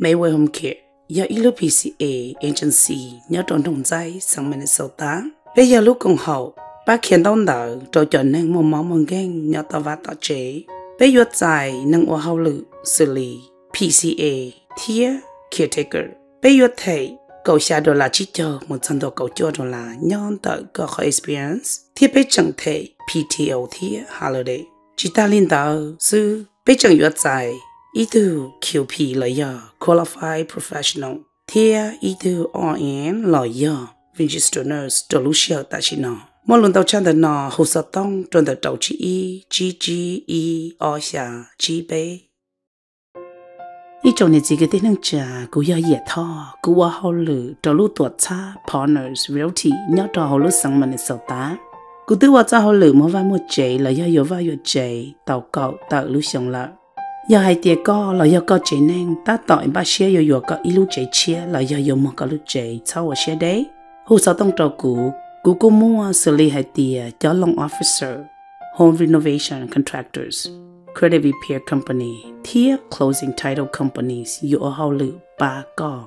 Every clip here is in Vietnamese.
Maywe Home Care ya ilo PCA agency nhớ tròn đồng dây sang Minnesota. Bây giờ lúc còn hậu, ba khiến đau nở trò trở nên một món một ghen nhớ tao vã tao chế. Bây giờ dài nâng ô hậu lự xử lý PCA Tier Caretaker. Bây giờ thầy cậu xa đô la chỉ chờ một trăm đồ cậu cho đô la nhon tờ có khó experience. Thì bây chẳng thể PTO Tier Holiday. Chỉ ta linh tờ sư bây chẳng yếu dài ý từ kiểu phí là giờ qualified professional thea ý từ on là giờ registered nurse đồ lúc xưa ta chỉ nó mà lần đầu chân đến nó hồ sơ tông trong đầu đầu chỉ ý chỉ chỉ ý ở xa chỉ bê ý trong này chỉ có tên năng trà cú giờ dễ thọ cú qua hậu lử trong lúc tuổi cha partners realty nhớ trong hậu lúc sáng mình sáu tá cú tư qua cha hậu lử mà vay một chế là do yếu vay một chế tàu cậu tàu lúc xong lại giờ hai tiệc co là giờ co chế nên ta tỏi ba xe giờ giờ có ít lúc chế chia là giờ giờ mà có lúc chế sau ở xe đấy hồ sáu tông trò cũ cũ cô mua xử lý hai tiệc cho long officer home renovation contractors credit repair company tier closing title companies yo hao lu ba co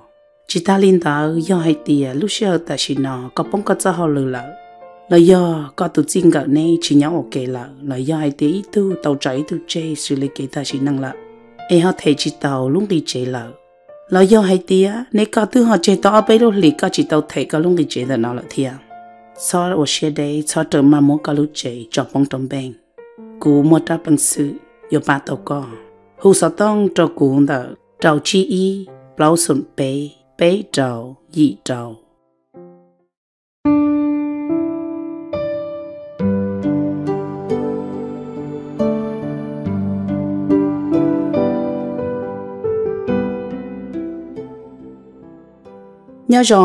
chỉ ta linh ta giờ hai tiệc lúc xe ta chỉ nó có bông có cho hao lu là là do có tụ chinh gặp này chỉ nhau ok là là do ai tí tu tàu trái tu chê xử lý kỳ ta chỉ năng là ai họ thấy chỉ tàu luôn đi chê là là do hai tí á nếu có tu họ chê tàu bây lúc lì có chỉ tàu thấy có luôn đi chê là nó là thiệt so đó xe đây so trở mà muốn có lúc chê chọn bóng trong bên cú mua ra bằng sự yo ba tàu có hồ sơ tông cho cú đó trâu chi y bao sụn bê bê trâu dị trâu nhớ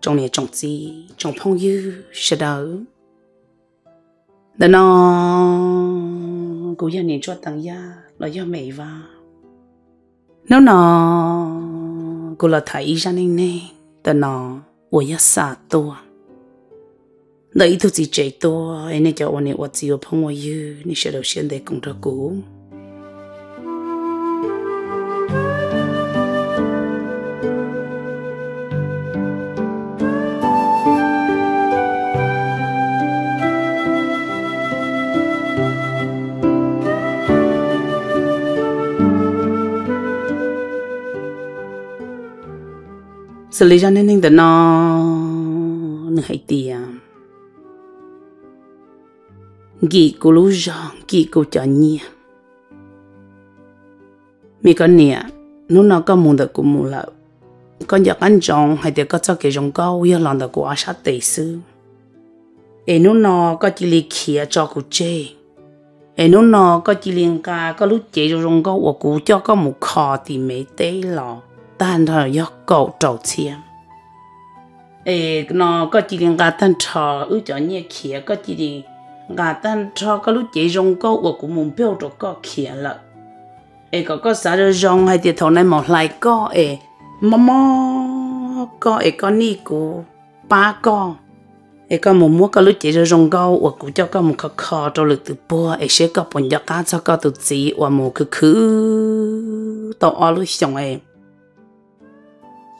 trong này trong gì trong phong yêu sẽ đỡ đó nó cũng giờ niệm cho tặng ya, là do mẹ và nếu nó cũng là thấy ra nên nè đó nó của gia xa tôi đợi tôi chỉ chạy anh nên cho anh ấy ở chỉ ở phong yêu, nên sẽ đầu tiên để cùng ra cùng xử lý cho nên nên nó nó hai tiền Gì cô lú giòn gì cô cho nhia mi con nè nó nó có muốn được cũng muốn là con giờ ăn tròn hay thì có cho cái tròn câu, yêu lòng được quá sát tỷ sư em nó nó có chỉ lý kia cho cô chê em nó nó có chỉ liên ca có lúc chế cho tròn cao của cô cho có một kho thì mấy tế lòng tan rồi yo cầu trầu chiêm ê nó có chỉ là gà tan trò ư kia có chỉ là gà tan trò có lúc chỉ rong của cũng muốn biểu cho có kia lợ ê có sao rồi rong hay thì thằng này một lại cái, ê mò mò có ê có ba con ấy có một mua có lúc chỉ cho rong gâu và cũng cho có một khó khó cho lực từ bùa ấy sẽ có bốn cho cá cho có từ gì và một cứ cứ tao ở lúc xong em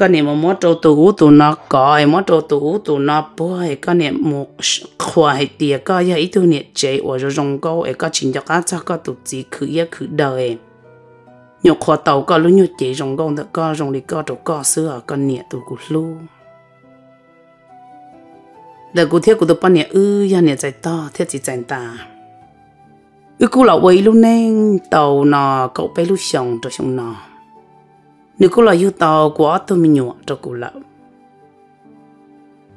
cái này mà mất trâu tụ hú nó còi mất trâu tụ hú nó bôi cái này một khoai tiệt cái ấy tụ này chế ở rồi rong câu ấy cái chính cho cái chắc có tụ chỉ cứ ấy cứ đời nhiều khoa tàu cái lúc nhiều chế rong câu đó cái rong đi cái trâu cái xưa cái này tụ cũng lu đời cũng thiết cũng tụ bao nhiêu ư ya này chạy to thiết chỉ chạy ta ư cũng lão ấy luôn nên tàu nó cậu bé lúc sống cho sống nó nếu cô là yêu tao quá tôi mình nhỏ cho cô lão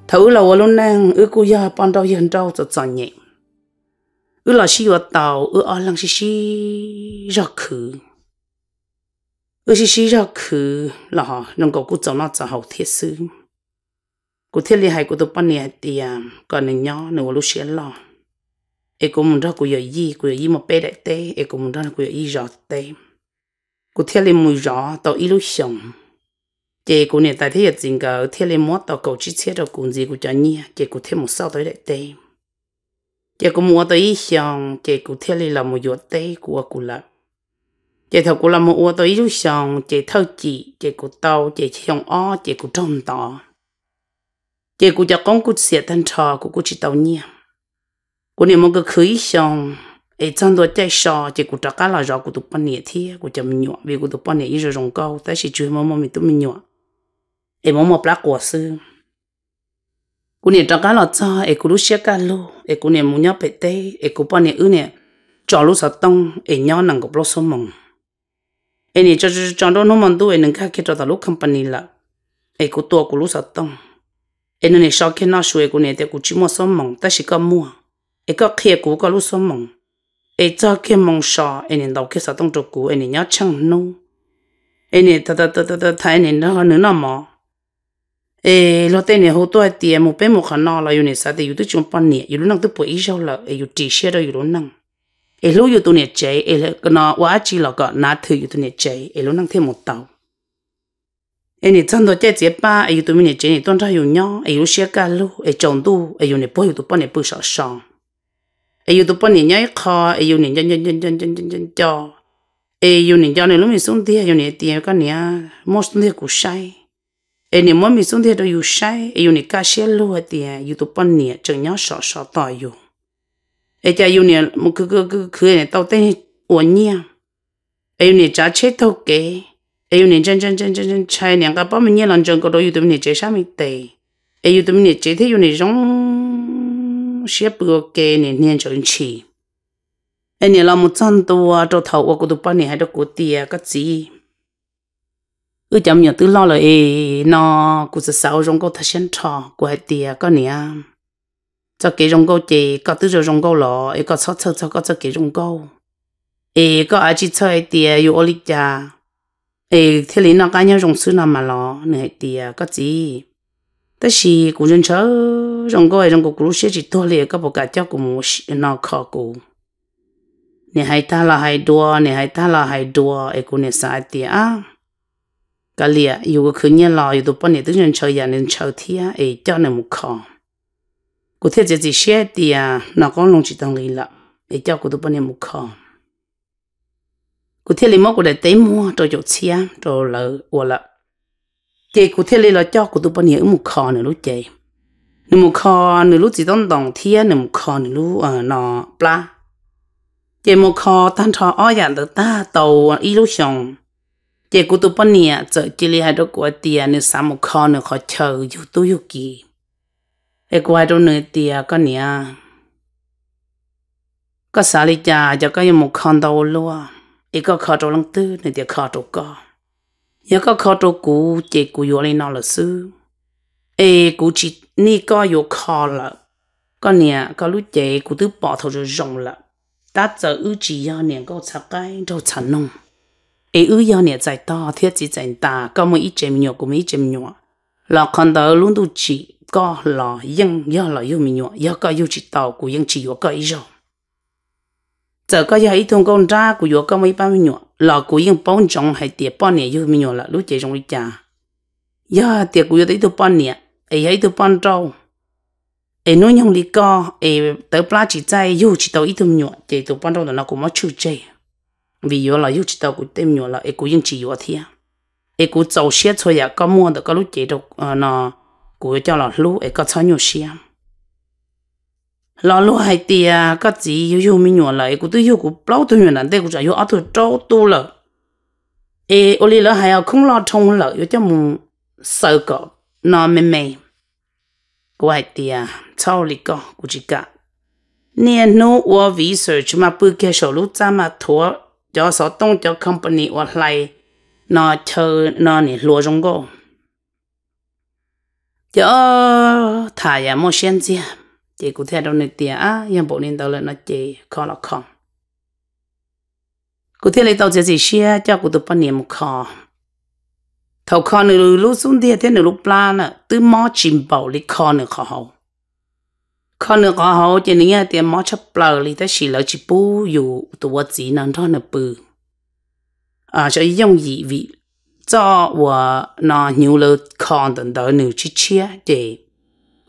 thấu là vào lúc nãy ước cô ya ban đầu yên đâu cho chọn nhẹ ước là xí vào tàu ư ở lăng xí xí ra khứ ước xí xí ra khứ là họ nông cậu cô chọn nó cho hậu thiết sư cô thiết lý hay cô tôi ban nè thì còn nên nhỏ nếu lúc xí lo ê cũng muốn ra cô yêu gì cô yêu gì mà bé đại tế ê cũng muốn ra cô giờ gì rõ tế cô thiết lên mùi rõ tàu ít lúc sống chị cô này tại thế hiện tình cờ thiết lên mót tàu cầu chỉ thiết đầu cùng gì của cho nhi, chị cô thêm một sau tới đại tê chị cô mua tới ít sống chị cô thiết lên là một giọt tê của cô là, chị thầu cô là một ô tới ít lúc sống chị thâu chị chị cô tao, chị chồng o chị cô trông tao, chị cô cho con cô sẽ thân trò của cô chỉ tao nhi, cô này một cái khứ sống ấy trong đó chạy sò chỉ cụ trắc là rõ cụ tụ bận nhẹ thi cụ chậm nhọ vì cụ tụ bận nhẹ ít rồi rồng câu ta chỉ chui mồm mình tụ mình nhọ ấy mồm mồm lá quả sư cụ nhẹ trắc là cho ấy cụ lú xe cá lô ấy cụ nhẹ muốn nhọ bể tay ấy cụ bận nhẹ ư nhẹ cho lú sợ tông ấy nhọ nằng cụ lo số mông ấy nhẹ cho cho cho đồ nó mong tu ấy nâng khác kia cho ta lúc company là ấy cụ tua cụ lúc sợ tông ấy nó nhẹ sau khi nó xuôi cụ nhẹ tê cụ chỉ mua số mông ta chỉ có mua ấy có kia cụ có lú số mông ai cho kia mong sò ai nên đầu kia sao tông trục cũ ai nên nhớ chăng nung ai nên ta ta ta ta ta thấy nên nó nữa nào mà ai lo tên này hậu tuổi tiền một bé một khả năng là yêu nên sao thì yêu tới chung pan nè yêu lúc năng tới bảy yêu là ai yêu chỉ xe đó yêu lúc năng ai lúc yêu tụi nè chạy ai cái nào quá chỉ là gọi nát thứ yêu tụi nè chạy ai lúc năng thêm một tàu ai nên chân đó chạy chạy ba ai yêu tụi mình nè chạy nè tuân ra yêu nhau ai yêu xe cá lu ai trồng tu ai yêu nè bơi yêu tụi pan nè bơi sợ sòng ai yêu tụi bọn nhảy nhảy khó ai yêu nhảy nhảy nhảy nhảy nhảy nhảy nhảy cho ai yêu nhảy cho này lúc mình xuống thì yêu nhảy tiền cái này mỗi xuống thì cũng sai ai nhảy mỗi mình xuống thì đâu yêu sai ai yêu nhảy cá xe lúa thì yêu tụi bọn nhảy chẳng nhớ sợ sợ tỏi yêu ai cha yêu nhảy một cứ cứ cứ cứ này tao tên uốn nhia ai yêu nhảy trả chết thâu kế ai yêu nhảy chân chân chân chân chân chạy nhảy cái bao mình nhảy lần chân có đôi yêu tụi mình nhảy chạy sao mình tệ ai yêu tụi mình nhảy chạy thế yêu nhảy giống mu xie bu go ge ni cho in chi anh ni la mu chan tu wa to thau wa ku du pa ni hai do ku ti ya ka chi ư chấm nhớ tư lo là ê nó cũng sẽ sáu rong câu thật xanh trò của hai tia có nè cho cái rong câu chị có tư rồi rong câu lọ ê có sáu sáu sáu có cho cái rong câu ê có ai chỉ cho hai tia yêu ô lý cha ê thế lý nó cá nhau rong sư nào mà lọ nè tia có gì ta chỉ cũng dân chớ trong coi trong cuộc lúc sẽ chỉ thua liền các bộ cả cháu cũng nó khó cụ nè hai ta là hai đua nè hai ta là hai đua ấy cũng nè sai tiệt à cái liền dù cái khứ nhà lo dù tụi bọn nè tự nhà nên chớ thiệt ấy cho nè một khó cụ thể chỉ chỉ sẽ tiệt nó có lòng chỉ tăng lý lắm cho cụ tụi bọn nè một khó cụ thể lấy mốc của đại tế mua cho chỗ chia cho lỡ hoặc là จกูเทเลยเราเจ้ากูตุปนี่มุคอนี่รู้เจนมุคอนี่รู้จีต้องตองเทียนมุคอนี่รู้เออหนอปลาเจมุคอตันทออ้อยันตตาโตอีรู้ชง เจกูตุปนี่เจจิลีฮัดกัวเตียนี่สามมุคอนี่ขอเชิอยู่ตู้ยุกีไอ้กวาดตรงเนื้อเตียก็เนี่ยก็สาลิจาจะก็ยังมุคอนโตลัวไอ้ก็ขอตังตื้อเนื้อเตียขอตรงก็ nhớ có khó trâu cũ chị cũ vô lên nó là sư ê cũ chỉ, ni có vô khó là có nè có lúc chị cũ thứ bỏ thầu rồi rộng là ta giờ ư chỉ do nè có chả cái đâu chả nông ê ư do nè giải to thiết chỉ giải ta có một ít chém nhỏ của mấy chém nhỏ là con đó luôn tu chỉ có là yên do là yêu mình nhỏ do có yêu chỉ tàu của yên chỉ vô có ý rồi giờ có giờ ít thông con ra của vô có một ít mươi nhỏ trọng hay 老古用帮中还跌半年又没有了，路接中的家，呀，跌古又得都半年，哎呀，都半周，哎，侬用力个，哎，得不拉几在又知道一都没有，这都半周了，那古没出这，vì yo là yêu nè, ai ai ai chỉ tao cũng mất chỉ, tem yo là ai cũng chỉ yo thì ai cũng giàu xe thôi à có mua được có lúc chế được nó cũng cho là lúc ai có sao nhiều xe 老路还的啊，个子又又没原来，古都又古老多原来的古只有阿多找多了。诶，屋里人还要空了冲了，有点么手个那妹妹，古还的啊，操你个古只个。你侬我 research 嘛，不给小路怎么拖，叫少东叫 company 我来，那抽那你罗中个。叫太阳没现在。chị cũng theo đâu này tiền á nhưng bộ nên đâu là nó chị khó là khó cụ thể lấy tàu chỉ chỉ xe cho cụ tụi bạn niệm khó thầu khó nữa lúc xuống đi thế nữa lúc la nữa từ mò chìm bảo lấy khó nữa khó hậu khó nữa khó hậu chỉ nên tiền mò chấp bờ lấy thế chỉ lấy chỉ bù dù tụi chỉ năng thọ nữa bự à cho dùng gì vị cho và nó nhiều lời khó tận tới nữa chỉ chia để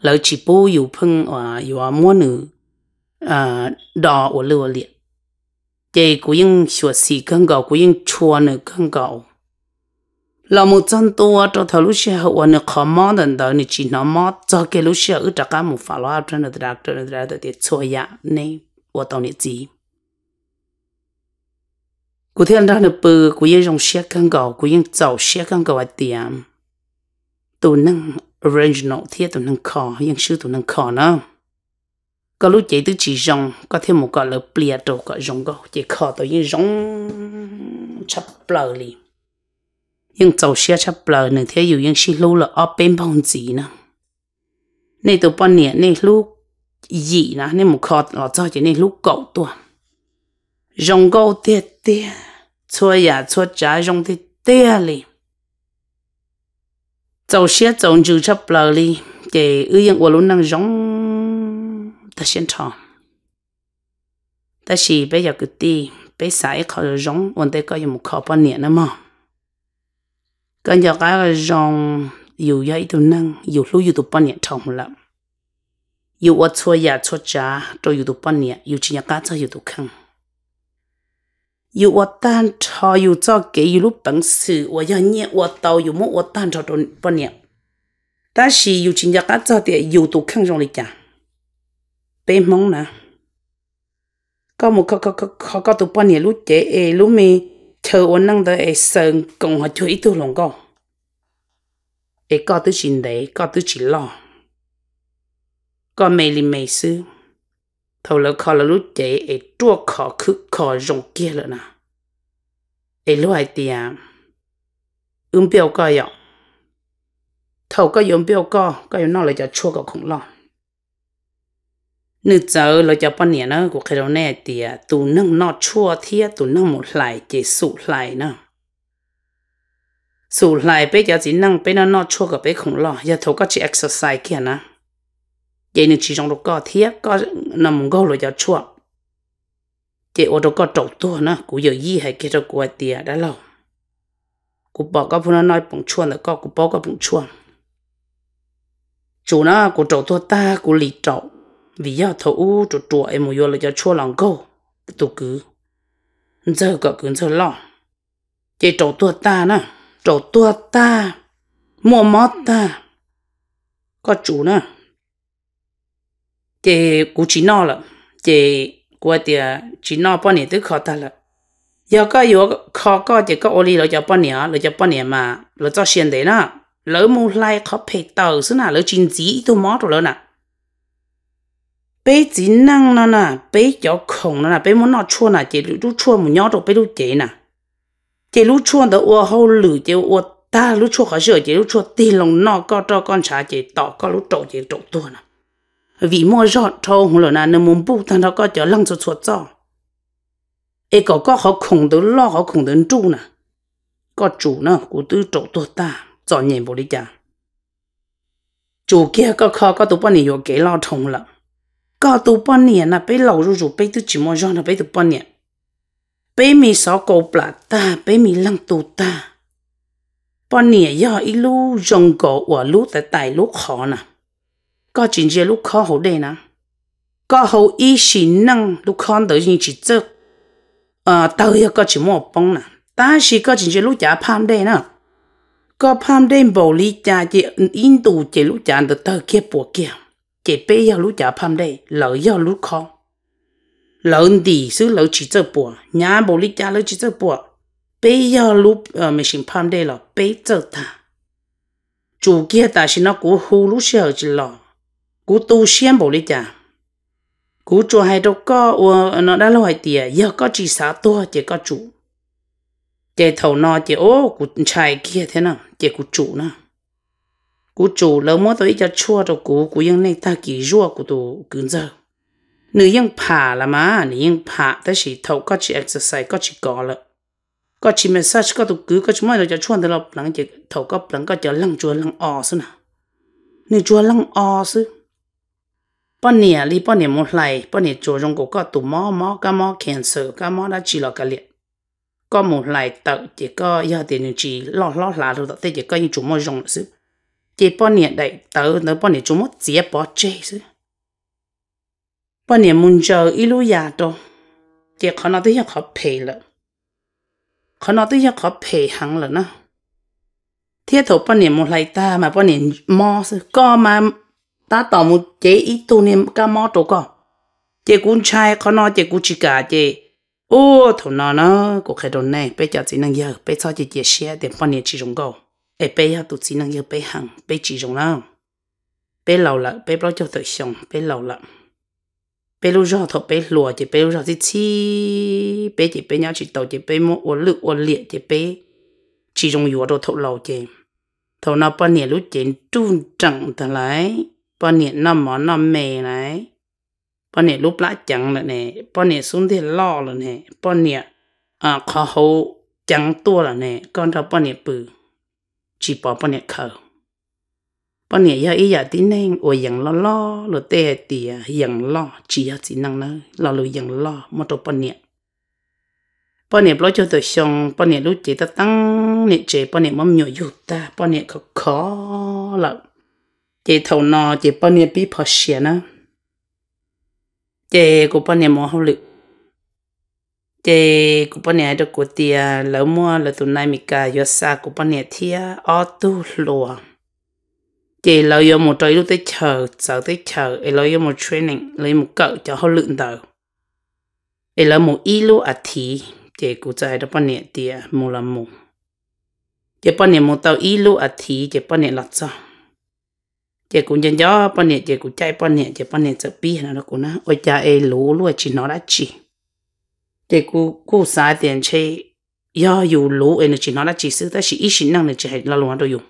lỡ chỉ bố yếu phân và yếu mua nữ đò ở lưu liệt để cũng yên sửa xì cân gạo cũng yên chua nữ cân gạo là một chân tua cho thằng lúc xe hậu anh khó mò đần đó nên chỉ nó mò cho cái lúc xe ở trạc cả một phá loa trên được đặt trên được đặt để chua ya này của tao nên gì cụ thiên ra được bự cụ yên dùng xe cân gạo cụ yên chậu xe cân gạo tiền tụ năng original thiết tụi nâng khó yên sư tụi nâng khó nó có lúc chế tứ chỉ rong có thêm một cái là plia đồ, có rong có chế khó tụi yên rong chắp bờ li yên tàu xe chắp bờ nữa thế dù yên sư lưu là ở bên bông gì nữa này tụi bọn nè này lúc gì nè này một khó là cho chế này lúc cậu tụi rong gâu tê tê chua ya chua trái rong tê tê li 走些走就这不里，给二样我路能容的现场，但是别有个地，别啥一考容，我得个有木考半年了嘛，跟着个容有要一度能，有路有度半年长不了。有我错呀错家，都有度半年，有几年干才有度坑。有我单查有早给有路本事，我要念我到有么我单查都不念，但是有人家干早的有都看上了讲，别懵了，搞么搞搞搞搞搞都不念路这诶路没，chờ 我弄得诶生共和就一头龙个，诶搞都是你搞都是老，搞没理没事。ทารลขอเราลุจเจไอตัวขอคือขอจงเกลือนะไอรู้ไอเตียอุ้มเปียวก็ยอกเท่าก็ยอมเปียวก็ก็ยนอกเลยจะชั่วกับของหลอนนึกเจอเราจะปนเนี่ยนะกูเคยเราแน่เตียตูนั่งนอดชั่วเทียตูนั่งหมดไหลเจสูไหลนะสูไหลไปจะสินั่งไปนอดชั่วกับไปของหลออย่าเท่าก็จะเอ็กซ์ไซส์เกียนะ chế nên chỉ trong đó có thiết có nằm gò rồi cho chua chế ở đó có trầu tua nữa, cũng giờ gì hay cái đó của tiền đã lâu cũng bảo có phụ nữ nói bằng chua là có cũng bảo có bằng chua chủ nó cũng trầu tua ta cũng lì trầu vì giờ thâu u trầu em muốn rồi là chua lòng gò tụ cứ giờ có cứ giờ lo chế trầu tua ta nó trầu tua ta mua mót ta có chủ nó chị cũng chỉ nó là chị của thì chỉ nó bao nhiêu thứ khó ta là giờ có yếu khó có chỉ có oli rồi cho bao nhiêu rồi cho bao nhiêu mà rồi cho hiện đấy nè lỡ mua lại khó phải tàu xí nè lỡ chính chỉ tôi mót rồi nè bây chỉ năng nó nè bây cho khổng nè bây muốn nó chua nè chỉ lúc chua một nhót rồi bây lúc chế nè chỉ lúc chua đó ua hậu lử chỉ ua ta lúc chua khó sửa chỉ lúc chua tiền lòng nó có cho con trả chỉ tỏ có lúc trộn chỉ trộn tua nè vì mua rõ trâu hùng lửa nà nên muốn bù thằng đó có cho lăng cho chuột cho ai có có họ khủng tới lo họ khủng đến trụ nè có chủ nè, của tư chỗ tôi ta cho nhìn bộ đi chả chủ kia có khó có tụ bọn này vô kế lo thông lắm có tụ bọn này là bây lâu rồi rồi bây tôi chỉ mua rõ là bây tụ bọn này bây mi sáu cầu bạc ta bây mi lăng tụ ta bọn này do ít lúc rồng cổ của lúc tại tại lúc khó nè có chính chế lúc khó hậu đề nè có hậu ý xí năng lúc khó tới như chỉ chứ ờ có chỉ một bông nè ta xí có chính chế lúc phàm đề nè có phàm đề bầu lý cha chị in được tao kia bùa kia chị bé yêu lúc giả phàm đề lỡ yêu lúc khó lỡ đi xứ lỡ chỉ chứ bùa nhà bầu lý cha lỡ chỉ chứ bùa bé yêu lúc ờ mình xin phàm đề là bé chứ ta chủ kia ta xin nó cố hú lúc xưa chỉ lọ cú tu xiêm bộ lý chả cú chùa hay đâu có nó đã lâu hay tiền giờ có chỉ xã tua chỉ có chủ chỉ thầu nó chỉ ô cú trai kia thế nào chỉ cú chủ nào cú chủ lâu mỗi tôi cho chua rồi cú cú yên này ta kỳ rùa cú tu cứng giờ nữ yên phà là má, nữ yên phà thế thì thầu có chỉ exercise có chỉ có lợ có chỉ massage có tu cứ có chỉ mỗi cho chua thì lọc lắng chỉ thầu có lắng có chỉ lăng chua lăng o xí nào nữ chua lăng o xí bọn nè li bọn nè muốn lại bọn nè chỗ trong có tụ mò mò cá mò cancer cá mò đã chỉ là cái liệt có muốn lại tự chỉ có giờ tiền chỉ lo lo là rồi tự chỉ có những chỗ mò rong sự chỉ bọn nè đại tự nữa bọn nè chủ mò dễ bỏ chơi sự bọn nè muốn chơi, ít lúc già đó chỉ có nào tới giờ khó phê rồi có nào tới giờ khó phê hẳn rồi nữa thiết thổ bọn nè muốn lại ta mà bọn nè mò sự có mà ta tao mu chế ít tu niệm cả mò tổ co chế cũng trai có nó chế cũng chỉ cả chế ô thầu nó nó có khai đồ này bây giờ chỉ năng yêu bây giờ chỉ chế xe để phân niệm chỉ dùng cầu ấy bây giờ tụi chỉ năng yêu bây hàng bây chỉ dùng nào bây lâu lợ bây bao cho tự xong bây lâu lợ bây lúc giờ thọ bây lùa chỉ bây lúc giờ chỉ chi bây chỉ bây nhau chỉ tàu chế bây mua ô lự ô liệt chế bây chỉ dùng yếu đồ thọ lâu chế, thầu nó phân niệm lúc chế trung chẳng thằng lại ปอนเนี่ยน้ำหมอน้ำเมย์ไหนปอนเนี่ยรูปละจังเลยเนี่ยปอนเนี่ยซุนที่ล่อเลยเนี่ยปอนเนี่ยอ่าขอเขาจังตัวละเนี่ยก่อนทปอนเนี่ยปือจีปออนเนี่ยเขาปอนเนี่ยยาอียาตีเน่งโอ้ยยังล่อล่อหรือเตะเตียยังล่อจียาจีนังนะเราเลยยังล่อมาตัวพอนเนี่ย้อนเนี่ยเราจะตัวชงปอนเนี่ยรู้จีตตั้งเนี่ยเจปอนเนี่ยมันอยู่อยู่ตาปอนเนี่ยเขาขอลบ chị thầu nọ chị bao nhiêu bí phò xìa nữa chị cũng bao nhiêu mỏ hậu lực chị cũng bao nhiêu được của tiền lỡ mua là tụi này mình cả yo sa cũng bao nhiêu thia ở tu lùa chị lỡ yo một trời lúc tới chờ sợ tới chờ ấy lỡ yo một training lấy một cỡ cho hậu lực đầu ấy lỡ một ít lúc à thì chị cũng chạy được bao nhiêu tiền mua là mua chị bao nhiêu một tàu ít lúc à thì chị bao nhiêu lọt sao chị cũng nhận gió bọn nè chị cũng chạy bọn nè chị bọn nè sợ bi nó cũng nó ở cha ấy lú luôn chỉ nó đã chỉ chị cũng cố xài tiền chơi do dù lú ấy nó chỉ nó đã chỉ sự ta chỉ ít sinh năng này chỉ hay lo luôn đồ dùng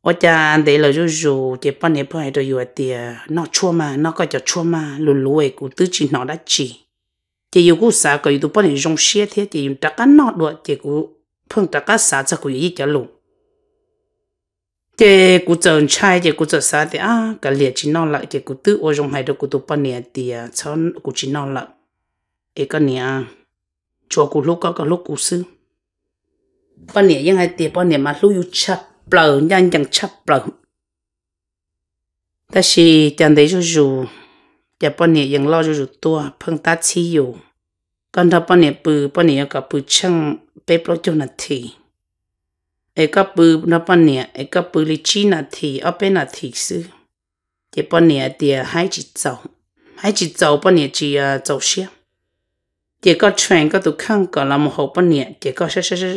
ôi cha để là dù dù chị bọn nè bọn ấy đồ dùng tiền nó chua mà nó có cho chua mà lú lú ấy cũng tự chỉ nó đã chỉ chị dùng cố xài cái tụi bọn nè dùng xe thế chị dùng trắc nó được chị cũng phương trắc xài cho cũng ít cho lú chế cụ chọn chai chế cụ chọn sa thì à cái liệt chỉ nó lại chế cụ tự ô dùng hay được cụ tự bán nè thì à cho cụ chỉ nó lại cái cái nè à, cho cụ lúc có cái lúc cụ sư bán nè nhưng hay thì bán nè mà lúc yêu chập bờ nhanh chẳng chập bờ ta chỉ chẳng thấy cho dù chế bán nè nhưng lo cho dù tua phăng ta chi yêu còn thà bán nè bự bán nè có bự chăng bếp lo chỗ nó thì e ka pū na pania e ka pū li chi na thi uh, a pe na thi su te pania te hai chi zau hai chi zau pania chi a zau xia te ka chuan ka tu khang ka la mo ho pania te ka sha sha sha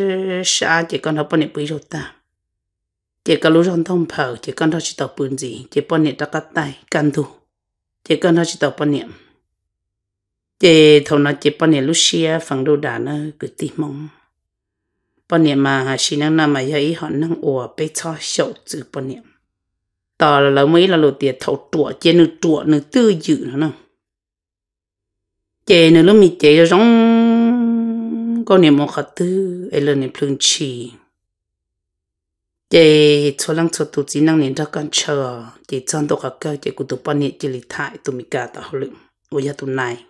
sha te ka na pania pui ro ta chỉ cần lúc trong thông phở chỉ cần thôi chỉ tập bùn gì chỉ bận niệm đặt tay can thu chỉ cần thôi chỉ tập bận niệm chỉ thầu nó chỉ bận niệm lúc xia phẳng đồ đàn nó cứ tìm mong bọn niệm mà hà xin năng nam mà ấy họ năng ủa bê cho sầu chữ bọn niệm tỏ là mấy là lột tiền thầu trụ chế nữ trụ nữ tư dự nữa nè chế nữ lúc mình chế rong có niệm một khát tư ấy e là niệm phương chỉ chế cho lăng cho tụ chỉ năng niệm ra con chờ chế chọn tổ khát cơ chế của tụ bọn niệm chế lý thải tụ mình cả tạo lượng ủa giờ tụ này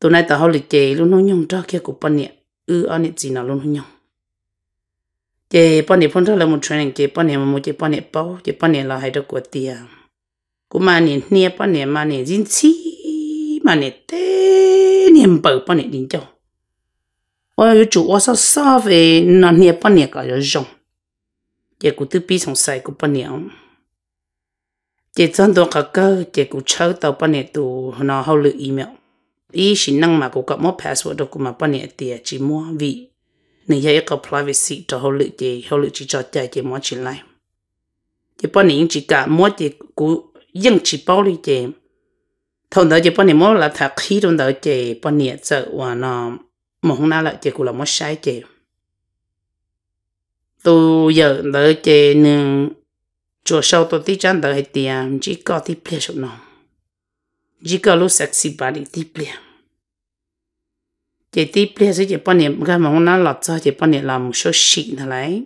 tụ này tạo lực chế luôn nó nhung ra kia của bọn niệm ư anh chỉ nào luôn nhau chế bọn này phong ra là một chuyện chế bọn này mà một chế bọn này bao chế bọn này là hai đứa của tia cũng mà này nia bọn này mà này dính chi mà này tê niệm bờ bọn này dính chồng ôi chủ ôi sao sao về nó nia bọn này cả rồi rồng chế cũng tự bi sống sai của bọn này chế chân đồ cả cơ chế cũng chơi tàu bọn này tụ nó hậu lự email ý chỉ năng mà cũng có một password đó cũng mà bao nhiêu tiền chỉ mua vì nên hay có privacy cho họ lựa gì họ lựa chỉ cho chạy chỉ mua chỉ lại chỉ bao nhiêu chỉ cả mua chỉ cũng nhưng chỉ bao nhiêu chỉ thông đó chỉ bao nhiêu mua là thật khi thông đó chỉ bao nhiêu giờ và nó mà hôm nay là chỉ cũng là mua sai chỉ tôi giờ đó chỉ nên chỗ sau tôi tí chán đó hay tiền chỉ có tí plea số nào chỉ có lúc sexy body tí plea chị tiếp bây giờ chị bao nhiêu cái mà nó lọt cho chị bao nhiêu là một số xịn thế này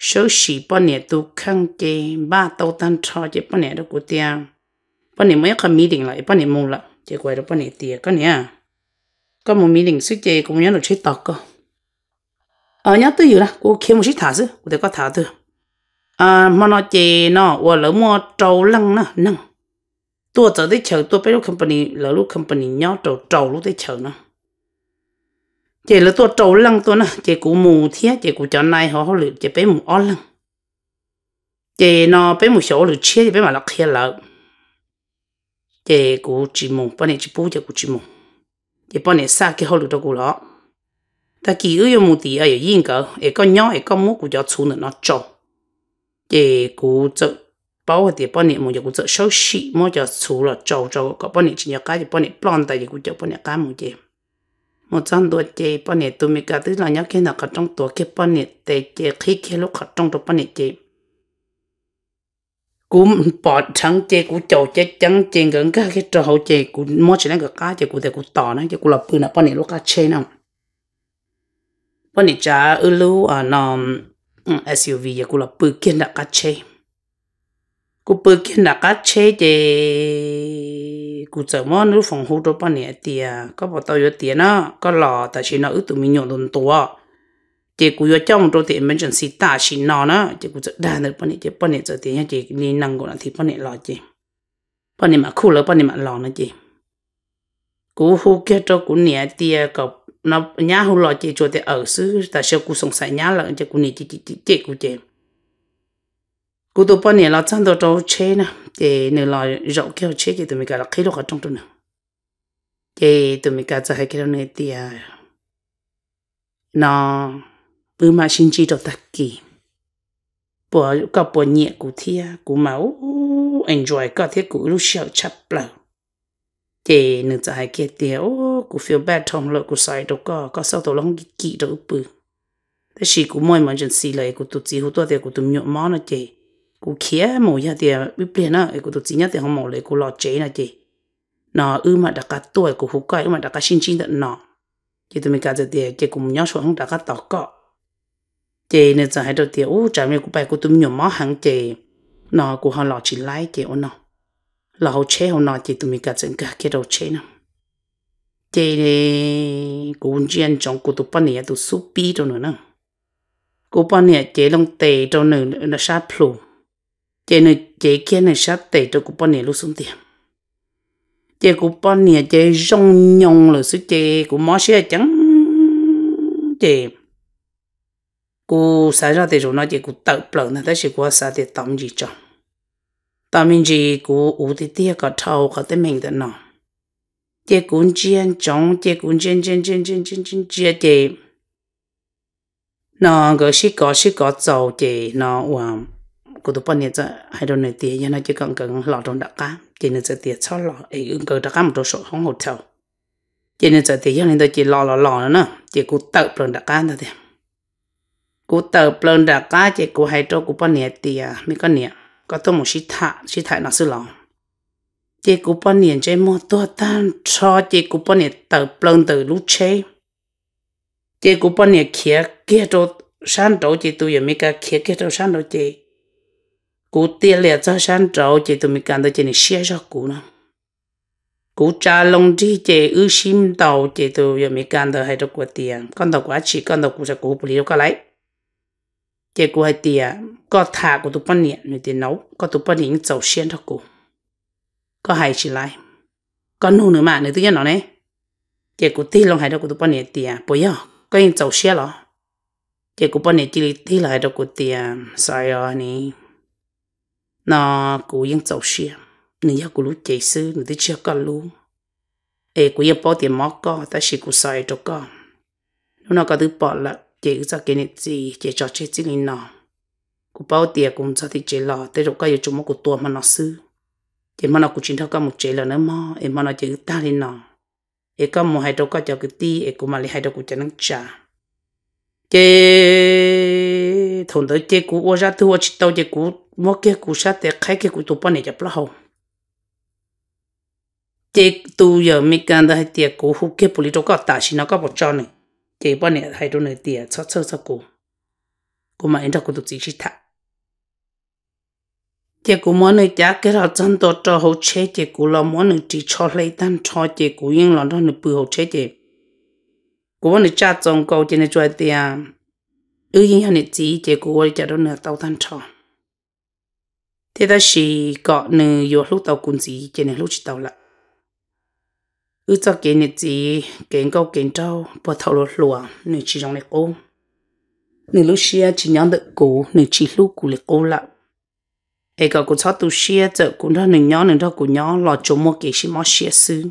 số xịn bao nhiêu tu khăn chị ba tàu tan cho chị bao nhiêu đó của tiền bao nhiêu mấy cái meeting lại bao nhiêu mua lại chị quay đó bao nhiêu tiền cái nè có một meeting sức chị cũng nhớ được chế tọt cơ ở nhà tôi rồi cô kiếm một chút thả chứ cô để có thả tôi à mà nó chị nó và lỡ mua trâu lăng nó năng tôi giờ đi chờ tôi bây lúc company lỡ lúc company nhau trâu trâu lúc đi chờ nó chỉ là tôi trâu lăng tôi nè chỉ cụ mù thế chỉ cụ chọn này họ họ lựa chỉ bé mù ó lăng chỉ nó bé mù sổ lự chia chỉ bé mà lắc kia lợ chỉ cụ chỉ mù bọn này chỉ bù chỉ cụ chỉ mù chỉ bọn này xa cái họ lựa đâu cụ lọ ta kỳ ư yo mù tí ai yo yên cỡ ai có nhỏ ai có mù cụ cho chú nữa nó trâu chỉ cụ chợ bảo thì bọn này mù chỉ cụ chợ sâu xị mù cho chú là trâu trâu có bọn này chỉ nhớ cái chỉ bọn này plon tại chỉ cụ chợ bọn này cá mù chỉ một trăm đồ chế bọn này tụi mình cả tức là nhớ cái nào cả trong tổ cái bọn này để chế khi cái lúc cả trong tổ bọn này chế cú bỏ trắng chế cú chầu chế trắng chế gần cả cái trò hậu chế cú mua chế này cả cá chế cú để cú tỏ này chế cú lập bự là bọn này lúc cả chế nào bọn này trả ư lưu à nó SUV chế cú lập bự kia là cá chế cú bự kia là cá chế chế cụ chở mò nữ phòng hô đồ bà nè tìa à, có bảo tao yếu tìa nó có lò tại chỉ nó ước tụi mình nhộn đồn tùa chỉ cụ yếu trong đồ tìa mình chuẩn xì tả xì nó nó chỉ cụ chở đà nữ bà chỉ chị bà nè chở tìa chị đi năng của nó thì bà nè lò chị bà nè mà khu lỡ bà nè mà lò nó chị cụ hô kia cho cụ nè tìa à, có nó nhá hô lò chỉ cho tìa ở xứ tại sao cụ sống sài nhá lợn chỉ cụ này chỉ chỉ chỉ cụ chị, chị, cú tụ bao nhiêu là chân đầu cho chế nè để nửa là rậu kêu chế cái tụi mình cả là khí lúc ở trong tụi nè để tụi mình cả cho hai cái này thì nó bữa mà sinh chỉ đầu tắc kỳ bỏ cả bỏ nhẹ cú thia cú máu enjoy cả thiết cú lúc sau chập lờ để nửa cho hai cái thì ô cú feel bad trong lợ cú sai đâu có có sau tụi lòng kỹ đồ bự thế chỉ cú mỏi mà chân xì lại cú tụt gì hú tụt thì cú tụi nhọ món nó chơi cô kia mồ ya thì biết liền á cô tự nhiên thì không mồ lấy cô lo chế là chị, nó ư mà đặt cả tuổi cô hú cái mà đặt cả xin xin tận nó chỉ tụi mình cả giờ thì chỉ cũng nhau xuống không đặt cả tỏ cọ chị nên giờ hai đầu thì ô trả mình cũng bài cô tụi nhiều máu hàng chị, nó cô họ lo chỉ lái chị ô nó là hậu chế hậu nó chị tụi mình cả giờ cả cái đầu chế nào chị này cô chuyên trong cô tụi bạn này tụi supi đâu nữa nè cô bạn này chị long tề đâu nữa là sát plum chị này chị kia này sát tệ cho cục bọn này lúc xuống tiền chị cục bọn này chị rong nhong là sức chị của mó xe trắng chị cô xảy ra thì rồi nói chị cô tự bận là tới sự cô xảy thì tạm gì cho tạm mình gì cô u thì tiếc cả thâu cả tới mình đó nó chị cũng chiến chống chị cũng chiến chiến chiến chiến chiến chiến chiến chị nó cái sự có sự có cháu chị nó uổng cô tu bận giờ hai đôi này tiền giờ nó chỉ cần cần lọ trong đặc cá chỉ nên giờ tiền cho lọ ấy ứng cơ đặc cá một đồ số không hột thầu chỉ nên giờ tiền giờ nên tôi chỉ lọ lọ lọ nữa chỉ cô tự bận đặc cá thôi cô tự bận đặc cá chỉ cô hai đôi cô bận này tiền mấy cái này có tôi một sĩ thạ sĩ thạ nó sư lọ chỉ cô bận này chỉ một tôi tan cho chỉ cô bận này tự bận tự lúc chơi chỉ cô bận này kia kia chỗ sáng đầu chỉ tôi giờ mấy cái kia kia chỗ sáng đầu chỉ cú tia liệt cho san trâu chị tụi mình cần tới chị này xé cho cú nó cú cha lông đi chị ư sim tàu chị tụi giờ mình cần tới hay cho quá tiền con tàu quá chỉ con tàu cú sẽ cú bù lý đâu có lấy chị cú hay tiền có thả cú tụi bạn niệm người tiền nấu có tụi bạn niệm dầu xé cho cú có hay chỉ lại có nô nữa mà nữa tự nhiên nó này chị cú tia lông hay đâu cú tụi bạn niệm tiền bây giờ có những dầu xé rồi chị cú bạn niệm chỉ tia là hay đâu của tiền sai rồi này nó cũng yên cháu xia nên giờ cũng lúc chạy sư nên tới chưa có luôn ê cũng yên bỏ tiền móc co ta chỉ cũng xài cho co lúc nào có thứ bỏ là chạy ra cái này gì chạy cho chết chứ người nào cũng bảo tiền cũng cho thì chạy lò tới rồi có yêu chúng nó cũng tua mà nó sư chỉ mà nó cũng chính thao có một chạy là nó mò em mà nó chạy ta lên nào ê có một hai đâu có cho cái ti ê cũng mà lấy hai đâu cũng cho nó trả chế thôn tới chế cũ ô ra thu ô chỉ tàu chế cũ mua cái cũ sát để khai cái cũ tụ bọn này chập lá hậu chế tu giờ mới can đó hay tiệt cũ hú cái bồi lì đâu có tạ nó có bọt cho này chế bọn này hai đâu này tiệt sót sơ sót cũ cũ mà anh đâu có tụ chỉ chỉ thà chế cũ món này chả cái là chân to cho hậu chế chế cũ là món này chỉ cho lấy tan cho chế cũ yên lòng nó này bự hậu chế chế của bọn cha chồng cầu trên này chơi tiền ư hiện hiện này chỉ chỉ của bọn cha đó nửa tàu tan trò thế ta chỉ có nửa giờ lúc tàu cũng chỉ trên này lúc chỉ tàu lại ư cho cái này chỉ cái câu cái trâu bỏ thầu lúa lúa nửa chỉ trong này cô nửa lúc xia chỉ nhận được cô nửa chỉ lúc của lại cô lại ai cả cũng cho tu xia giờ cũng ra nửa nhớ nửa đó cũng nhớ lo chống một cái gì mà xia xương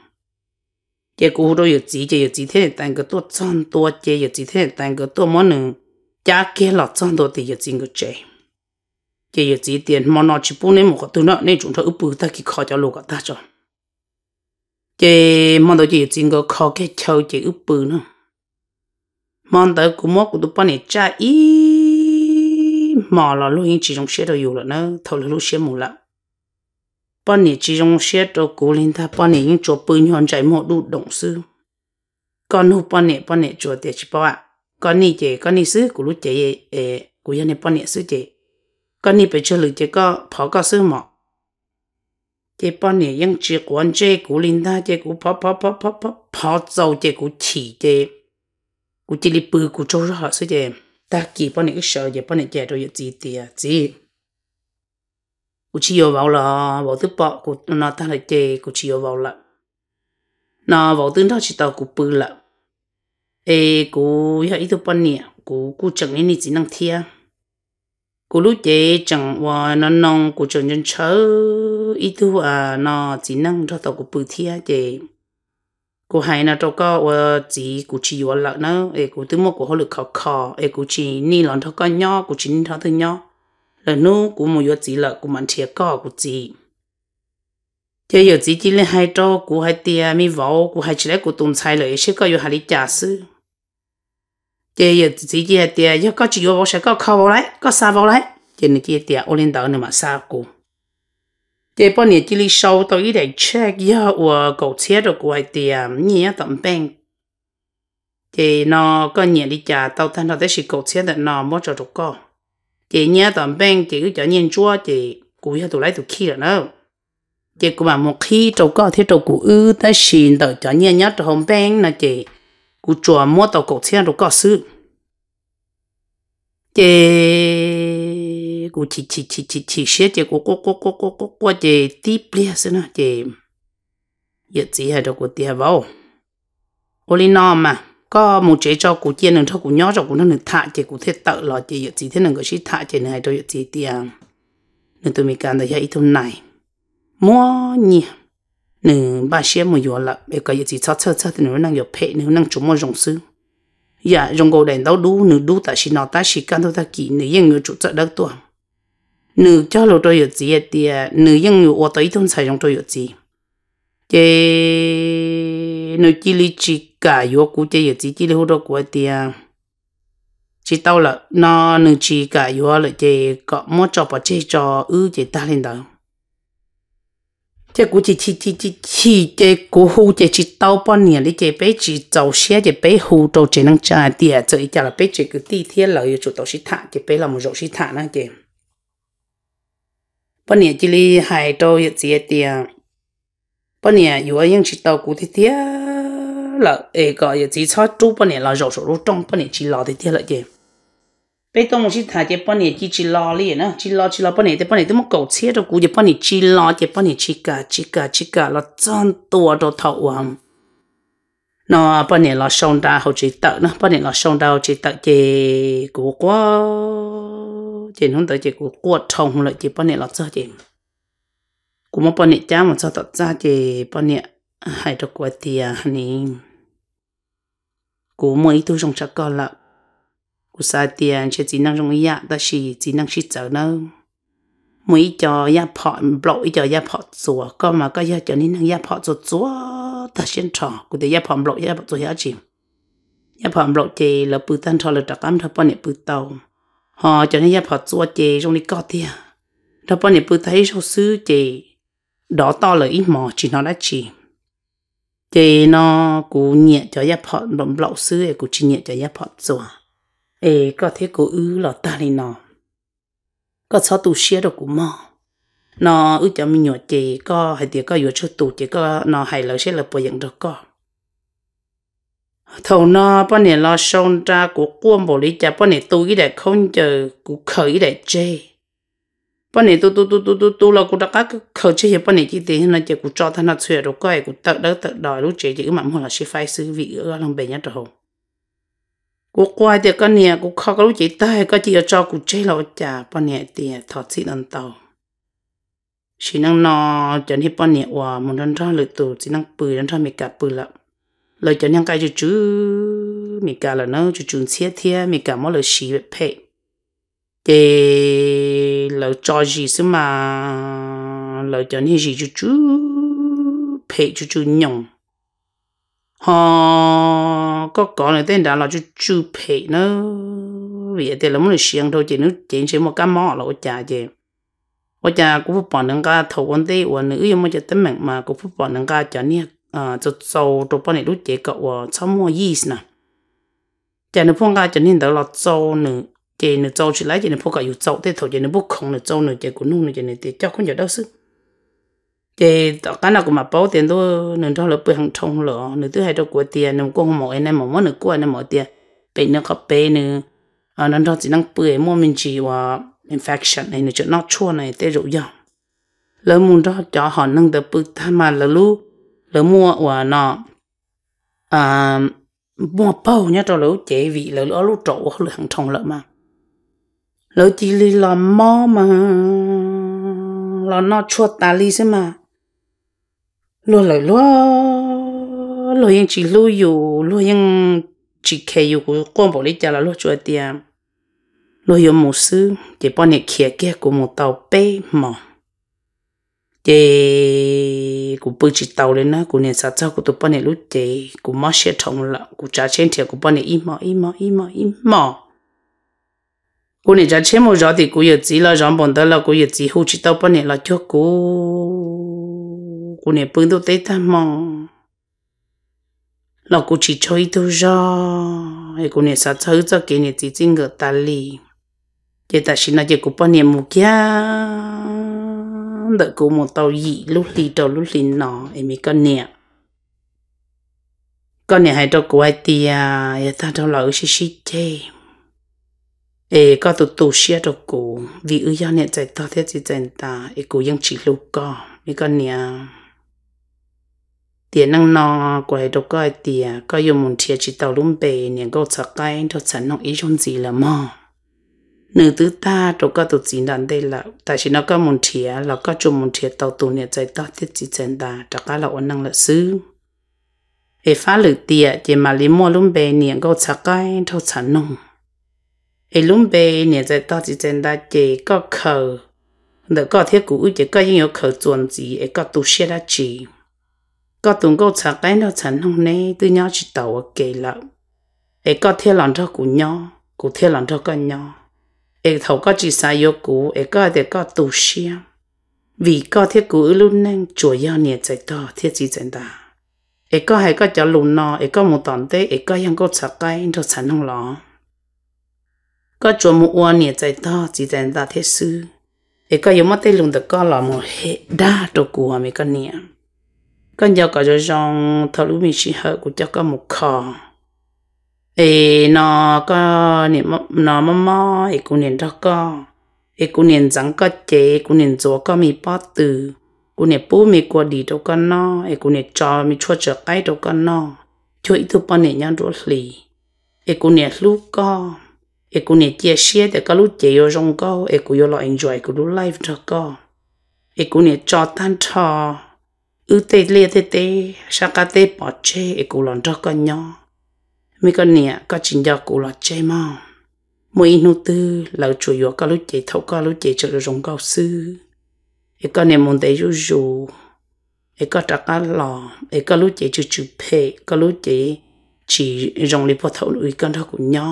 结果好多有几节有几天的单个多涨多节有几天的单个多么能加给了涨多的有几个节，也有几天么那去不能么个多那那种他一步他去考着路个大着，也么到有几个考给超节一步呢，么到古么古都把你加一，嘛了录音其中写到有了呢，头了录写没了。bọn nì chỉ dùng xe cho cố lên ta bọn nì những chỗ bơi nhon chạy một đủ đồng sư con hụt bọn nì bọn nì chỗ để chỉ bảo ạ con nì chị con nì sư của lúc chị ê của nhà nì bọn nì sư chị con nì bị chơi lười chị có phó có sư mọ chị bọn nì những chỉ quan chế cố lên ta chỉ cố phó phó phó phó phó phó dầu chị cố chỉ chị cố chỉ đi bơi cố cho họ sư chị ta kỳ bọn nì cái sợ chị bọn nì chị rồi chị tiệt chị cụ chỉ vào là vào thứ bỏ cụ nó ta là chê cụ chỉ vào là nó vào thứ đó chỉ tao cụ bự là ê cô ya ít thứ bỏ nè cô cụ chẳng nên chỉ năng thia cô lúc chê chẳng và nó nong cô chẳng nhân chớ ít thứ à nó chỉ năng cho tao cụ bự thia chê cô hay là cho có và ờ, chỉ cô chỉ vào là nó ê cô thứ một cụ họ được khó khó ê cô chỉ ni lon cho con nhỏ cụ chỉ ni thằng thứ nhỏ là nu, cũng một yo chỉ là cũng mình thiệt có của chị theo yo chỉ chỉ là hai trâu của hai tia mi vỗ của hai chị của tùng sai là sẽ có yo hai lý giá sư theo yo chỉ chỉ hai tia yếu có chỉ yếu vỗ sẽ có khâu vô lại có sao vô lại chỉ là chỉ tia ô lên đầu này mà sao cô thế bao nhiêu chỉ là sau tới ít để check yếu của cổ xe rồi của hai tia nhớ tầm bên thì nó có nhiều lý trả tao thân nó tới sự cổ xe đó nó mới cho được coi chị nhớ tầm bên chị cứ trở nhiên chua chị cú cho tụi lấy tụi kia nó chị cũng bảo một khi trâu có thế trâu cú ư ta xin tờ trở nhiên nhớ trâu hôm bên là chị cú chùa mua tàu cổ xe trâu có sự chị cú chỉ chỉ chỉ chỉ chỉ xe chị cú cố cố cố cố cố cố chị tiếp lia xin nữa chị giờ chị hay trâu cú tiếp vào ô li nó mà có một chế cho cụ chia nên cho cụ nhỏ cho cụ nó được thả chế cụ thế tự lo chế yết gì thế nâng cái gì thả chế này tôi yết gì tiền nên tôi mình cảm thấy ít thôn này mua nhỉ nên ba xe một vừa là bây giờ yết gì cho cho cho thì nâng nâng yết phe nâng nâng chúng mua rong sư giờ dùng dạ, gấu đèn đâu đủ nâng đủ tại xí nó ta xí căn thôi ta kỹ nâng yên người chủ trợ đất tuồng nâng cho lô tôi yết gì tiền nâng yên người ở đây thôn xài rong tôi yết gì cái nó chỉ lý chỉ cả yếu cú chơi giờ chỉ chỉ lý hỗ trợ của tiền chỉ tao là nó nó chỉ cả yếu là chơi có mua cho bỏ chơi cho ư chơi ta lên đó chơi cú chỉ chỉ chỉ chỉ chỉ chơi cú hỗ chơi chỉ tao bao nhiêu lý chơi bé chỉ tàu xe chơi bé hỗ trợ chơi năng trả tiền chơi trả là bé chơi cứ ti thiên lợi chủ tàu xe thả chơi bé là một rộng xe thả nó chơi bao nhiêu chỉ lý hai trâu giờ chơi tiền nè, anh chỉ 半年有个人去到过的爹了，哎个也只差做半年了，少少都涨半年去老的爹了的。被动是他这半年去去老了呢，去老去老半年的半年，他们搞车的估计半年去老的半年去干去干去干了，真多都讨完。nó bao nhiêu là sông đa hậu chỉ tự nó bao nhiêu là sông đa hậu chỉ tự chỉ của quá chỉ không tới chỉ của quật trồng lại chỉ bao nè là chơi chỉ กูมาปนิจ้าหมดสตดจ้าเจปนินี่ยหายตะกวดเตียนี่กูเมื่อทุชงชักก่อนละ กูสาเตียนเชจีนังจงยะตาชีจีนังชิเจ้าเนอมืยอจอยาพอบล็อกจอยาพอสัวก็มาก็ยาจอนี่นังยาพอสัวสัวตาเชนชอกูแต่ยาพอบล็อยยาพอสัวยาจิมยาพอบล็อกเจแล้วปืนตันทอเลยตะกั้มทับปนินี่ปืนเตาหอจอนี่ยาพอสัวเจรงนี้ก็เตียทับปนินี่ปืนไทยเขาซื้อเจ đó to là ít mò chỉ nó đã chỉ thì nó cú nhẹ cho giáp họ động lậu xứ ấy cú chỉ nhẹ cho giáp họ rồi ê có thế cú ư là ta đi nó có sao tu xia được cú mò nó ư cho mình nhỏ chị có hay thì có vừa cho tù chị có nó hay là sẽ là bồi dưỡng được có thầu nó bao nhiêu lo xong ra của quan bộ lý cha bao nhiêu tu cái đại không chờ của khởi đại chơi bọn này tu tu tu tu tu tu là cô đã các khẩu chế hiệp bọn này chỉ tiền nó chỉ cô cho thằng nó xuề rồi coi cô tự đỡ tự đòi lúc chế chỉ mà muốn là sẽ phải xử vị ở lòng bề nhất rồi cụ qua thì con nè cô khó có lúc chế tay có chỉ cho cô chế là chả bọn này thì thọ sĩ ăn tàu chỉ năng nó cho nên bọn này hòa muốn đơn cho lựa tù chỉ năng bự đơn cho mình cả bự lắm lời cho năng cái chữ chữ mình cả là nó chữ chữ xiết thiệt mình cả mỗi lời xí về phe 对。lỡ cho gì xứ mà lỡ cho nên gì chú chú phê chú chú nhung họ có có là tên đã là chú chú phê nó vì thế là muốn xiên thôi chỉ nếu chỉ chỉ một cái mỏ là chả chứ ở chả cũng phải bảo nâng ca thầu quân tây quân nữ yêu mà chỉ tấm mạng mà cũng phải bảo nâng ca cho nên à cho sau cho bảo này lúc chế cậu ở sau mua gì nè chả nó phong ca cho nên đó là sâu nữa chị nó trâu chỉ lấy chị nó phụ cả yêu cho thế thôi chị nó bút không nó cho nó chị cũng nung nó chị nó thì chắc không nhiều đâu sức chị đó cái nào cũng mà bảo tiền đó nó cho lớp bơi hàng trong lọ nó thứ hai cho của tiền nó cũng không mọi em mà mỗi nó của nó mọi tiền bị nó có bé nữa à nó cho chỉ năng bơi mỗi mình chỉ và infection này nó cho nó chua này thế rồi giờ lỡ muốn đó cho họ nâng được bơi tham mà lỡ lu lỡ mua và nó à mua bao nhá cho lỡ chế vị lỡ lỡ lỡ trộn lỡ hàng trong lỡ mà lỡ chỉ li là mò mà là nó chua ta li xem mà lo lời lo lo yên chỉ lo yêu lo yên chỉ khe yêu của con bảo lý cha là lo chua tiền lo yêu một sư để bọn nhiêu kia kia của một tàu bê mà để, cũng bự chỉ tàu lên á cũng nè sao sao cũng tụi bọn nhiêu lúc để, cũng mất xe thòng là cũng trả tiền thì cũng bao nhiêu im mò im mò im mò im mò cô này cha chế một gió thì cô giờ chỉ là gió bọn đó là cô giờ chỉ hút chỉ tao bọn này là cho cô cô này bưng tôi tới ta mà, là cô chỉ cho ít tôi gió hay cô này sao chơi cho cái này chỉ chỉ ngờ ta li giờ ta xin là giờ cô bọn này mua kia đợi cô một tàu gì lúc lì tàu lúc lì nọ em mới có nè con nè hay cho cô ai tia giờ ta đâu lỡ xí xí chơi ê có tụ tụ xia đồ cụ vì ư do nè chạy to thế chỉ chạy ta ê cụ ยัง chỉ lu co mi con nia, tiền năng no của hệ đồ coi tiền có dùng muốn chia chỉ tàu lúng bề nè có sợ cái đồ sẵn nó ý trong gì là mò nữ tứ ta đồ có tụ chỉ đàn đây là tại chỉ nó có muốn chia là có chung muốn chia tàu tụ nè chạy ta thiết chỉ chạy ta cả là ổn năng là xứ ai phá lử tiền chỉ mà lý mua lúng bề nè có sợ cái đồ sẵn nông hệ lúc bé nhà tại đó chỉ chân đã chế có khờ được có thiết cụ chỉ có những khờ chuẩn gì ấy có tu sửa đã chỉ có tuần câu chặt cái nó chẳng hôm nay tôi nhau chỉ tàu kể lợ ấy có thiết lòng cho cụ nhau cụ thiết lòng cho con nhau ấy thầu có chỉ sai yêu cụ ấy có để có tu sửa vì có thiết cụ luôn nên chủ yếu nhà tại đó thiết chỉ chân đã ấy có hay có cho lùn nọ ấy có một tòn tế ấy có những câu chặt cái nó chẳng hôm lọ có chỗ một uo nè chạy to chỉ chạy ra thế sư thì có yếm mất lùng được có là một hệ đa đồ của mấy con nè con giờ có cho dòng thọ lũ mình chỉ hợp của cho có một kho thì nó có nè nó mò mò thì cũng niệm đó có thì cũng niệm rằng có chế cũng niệm chùa có mì bó tử, cũng niệm bố mì của đi đâu con nó thì cũng niệm cho mì chua chở cái đâu con nó cho ít thứ bao niệm nhau rồi lì thì cũng niệm lúc có e ku ne tia shia te kalu te yo jong ko e ku yo lo enjoy ku lu life cho ko e ku ne cho tan cho u te le te te shaka te po che e ku lon cho ko nyo mi ko ne ko chin yo ku lo che ma mo inu tu la chu yo kalu te thau kalu te cho jong ko su e ko ne mon te ju ju e ko ta ka lo e kalu te chu chu pe kalu te chỉ rong li po thau lu i kan tha ku nyo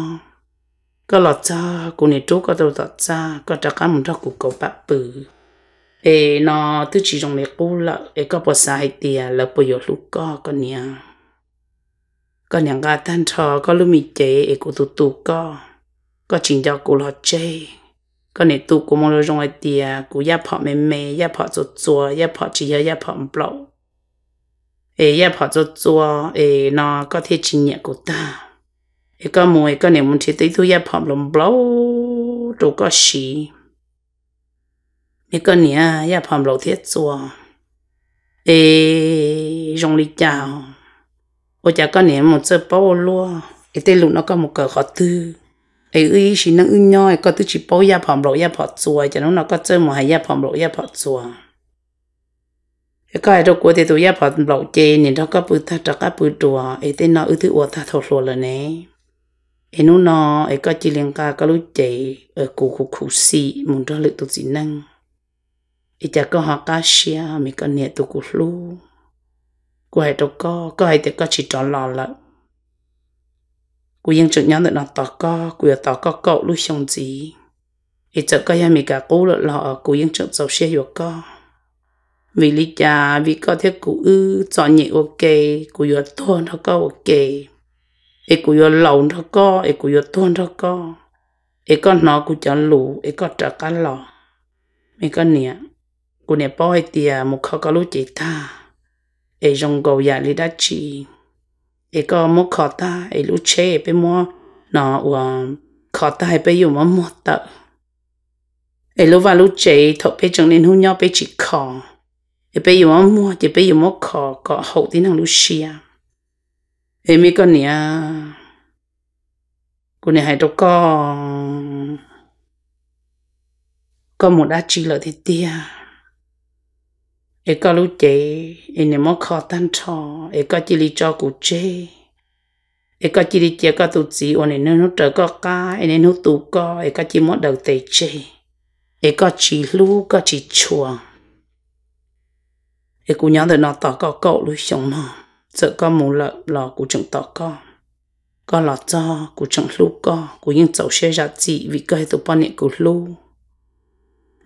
ก็หลอดจ้ากูเนี่ยจู้ก็ตัวหลอดจ้าก็จะกันมันจะกูเกาปะปือเอ๋นอตุจีตรงเล็กกูละเอ๋ก็ปวดสายเตียแล้วปวดลูกก็ก็เนี่ยก็เนี่ยก็ท่านชอก็รู้มีเจเอ๋กูตุตุก็ก็จริงจะกูหลอดเจก็เนี่ยตุกูมองเราตรงไอเตียกูย่าพอเมเมย่าพอจัวจัวย่าพอจีเยอะย่าพอมเปล่าเอ๋ย่าพอจัวจัวเอ๋นอก็เทจริงเนี่ยกูตาไอ้ก็มวยก็เนี่ยมันเทติทุยาผอมลมบล้าตัวก็ชีนี่ก็เนี่ยยาผอมเราเทียซัวเอจงลิจาวโอจาก็เนี่ยมันเจะป้าลัวไอ้เตลุนก็มันเกิดขอตื้อไอ้อีชินังอึ้งย่อยก็ตื้อชิป้ายาผอมเรายาผอดซัวจากนั้นเก็เจอหมอหายาผอมเรายาผอดซัวก็ไอ้ตัวกูเตตัวยาผอมเราเจเนี่ยเขาก็ปืนตาจักก็ปืนตัวไอ้เตนออื้อที่อวดตาทอดลัวเลยเนี่ย e nu no e ka chi leng ka ka lu che e ku ku ku si mun ra lu tu chi nang e cha ka ha ka sia mi ka ne tu ku lu ku hai to ka ka hai te ka chi ta la la ku yang chu nyan na ta ka ku ya ta ka ka lu xiong chi e cha ka ya mi ka ku la la ku yang chu zo xie yo ka vì lý cha vì có thể cụ ư chọn nhẹ ok cụ yo to nó có ok เอกุยอเหล่าทักก็เอกุยอต้นทก็เอก็หนอกูจัหลูเอก็จักันหล่อไม่ก็เนี่ยกูเนี่ยป้อยเตียมุขเขาก็รู้จิตตาเอจงกอยาลิดาจีเอก็มุขขอตาเอรู้เชไปมัวหนออวมขอตาไปอยู่มัวมัวเตอเอรู้ว่ารู้เจถกไปจังเนนหุ่นย่อไปจิตคอเอไปอยู่มัวมัวจะไปอยู่มัวคอก็หกที่นั่งรู้เชีย thế Emi con nia cô này hay đâu con, con một đá chỉ là thế tia ấy có lúc chế ấy nè mất khó tan trò ấy có chỉ lý cho cụ chế ấy có chỉ lý chế có tụ chỉ ôn này nó trở có cá ấy nên nó tụ có ấy có chỉ mất đầu tề chế ấy có chỉ lú có chỉ chuồng ấy cũng nhớ được nó tỏ có cậu lúc sống mà sợ con muốn lợ lò của chẳng tỏ co có lò cho của chẳng lưu co của những cháu xe ra chị vì cái tụ bọn này của lưu,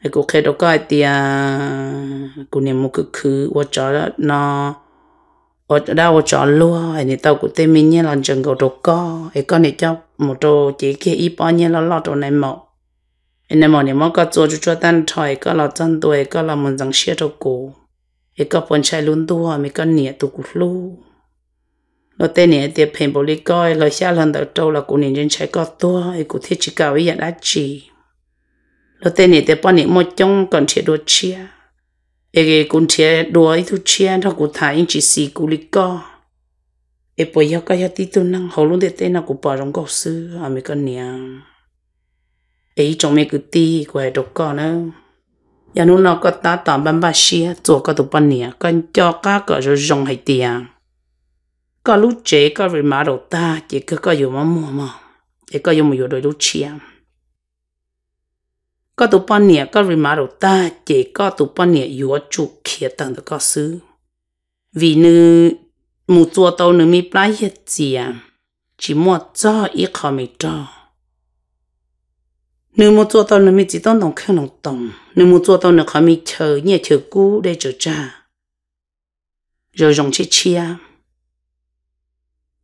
ai của khi đâu coi ai tia của niệm một cứ khứ và chó nó ở đâu ở chó lúa ai này tao của tên mình nhé là chẳng cầu đồ co ai con này cho một đồ chỉ kia y bao nhiêu là lọt đồ này mọc nên mà nếu mà có cho cho tan thời có là chân tuổi có là mình rằng xe đâu cổ e ka pon chai lun tu ha mi ka nia tu lu nó tên này tiệp phèn bồ lý coi lời xa lần đầu trâu là cụ nhìn trên chạy có tua ấy cụ thiết chỉ cao ý nhận đã chỉ nó tên này tiệp bọn này một trong còn chia đồ chia ấy cái cụ chia đồ ấy thu chia đó cụ thái chỉ xì cụ lý co ấy bây giờ cái tí tu năng hầu luôn để tên là cụ bỏ trong góc xứ à mấy con nhà ấy trong mấy cái ti của hệ độc con nữa giờ nó nó có ta tỏ bám bà xia chỗ có tụ bắn nè còn cho cá có rồi rong hay tiền có lúc chế có về má đầu ta chỉ có có dùng mà mua mà chỉ có dùng mà dùng đôi lúc chia có tụ bắn nè có về má đầu ta chỉ có tụ bắn nè dùng chủ kia tầng được có xứ vì nư mù chua tàu nư mì plái hết gì à chỉ mua cho ít khó mi cho nếu muốn muốn cho cho chỉ đồng đồng nếu muốn 做到能咪知道农看农懂，nếu muốn 做到能看咪 chờ nhẹ chờ cũ để chờ cha, rồi dùng chết à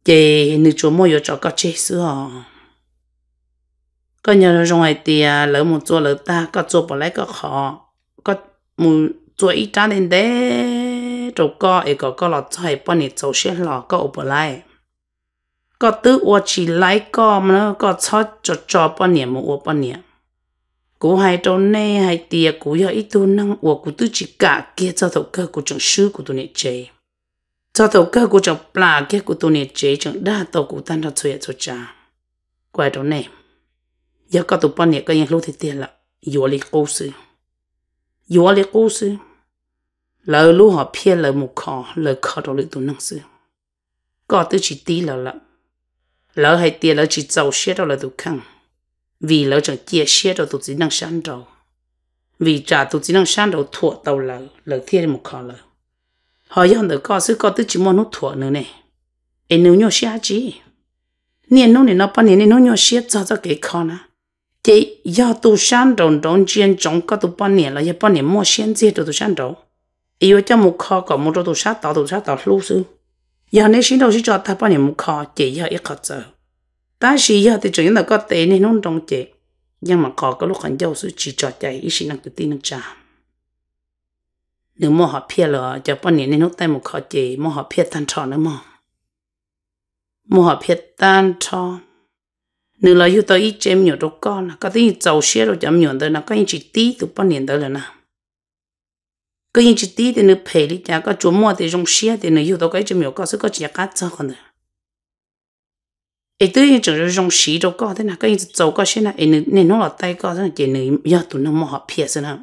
để nếu chỗ mua yêu cho có chết sữa, có nhà rồi dùng ai tiền lỡ muốn 做 lỡ ta có 做 bỏ lại có khó, có muốn 做 ít trả đến đấy, rồi có ai có có lọt chạy bọn này cháu sẽ lọt có bỏ lại có tứ ô chỉ lái có mà nó có cho cho cho bao nhiêu mà ô bao nhiêu cú hai đầu nè hai tia cú giờ ít tu năng ô cú tứ chỉ cả kia cho thầu cơ cú chẳng sư cú tu nè chế cho thầu cơ cú chẳng plà kia cú tu nè chế chẳng đa tàu cú tan ra chơi cho cha quay đầu nè giờ có tụ bao nhiêu cái lúc thì tiền là yếu lý cố sư yếu lý cố sư lời lúc họ phiền lời mù khó lời khó đó lý tu năng sư có tứ chỉ tí là lắm lỡ hay tiền lỡ chỉ giàu xe đâu là tụi khăn vì lỡ chẳng chia xe đâu tụi chỉ năng sáng đầu vì trả tụi chỉ năng sáng đầu thua đâu là lỡ thiên một khó lỡ họ yon được có sự có tư chỉ muốn nó thua nữa nè em nếu nhau xe chứ niên nô này nó bao niên nó nhau xe cho cho cái khó nè chỉ do tụi sáng đầu đón chiến chống có tụi bao niên là do bao niên mua xe gì tụi sáng đầu yêu cho một khó có một chỗ tụi sáng tạo tụi sáng tạo lưu sư giờ nếu xin đâu xin cho ta bao nhiêu một chỉ giờ ít khó chờ ta chỉ giờ thì chỉ là có tế nên nó trong chỉ nhưng mà khó có lúc còn giàu sự chỉ cho chạy ít xin năng tự tin nếu mà họ phe lỡ cho bao nhiêu nên nó tay một chỉ mà họ phe tan tròn nữa mà mà họ phe tan tròn nếu là yêu tới ít chém nhiều đâu con có tiếng giàu xe đâu chấm nhiều tới nó có những chỉ tí tụ bao nhiêu tới là cái những chỉ tí thì nó phải đi chả có chỗ mua thì dùng xe thì nó hiểu được cái chỗ miêu cái sự có chỉ cá cho còn nữa ấy tôi những chỗ dùng xe đâu có thế nào cái những chỗ cái xe nào ấy nên nó là tay cái thế nào chỉ nó yêu tụi nó mua họ phía thế nào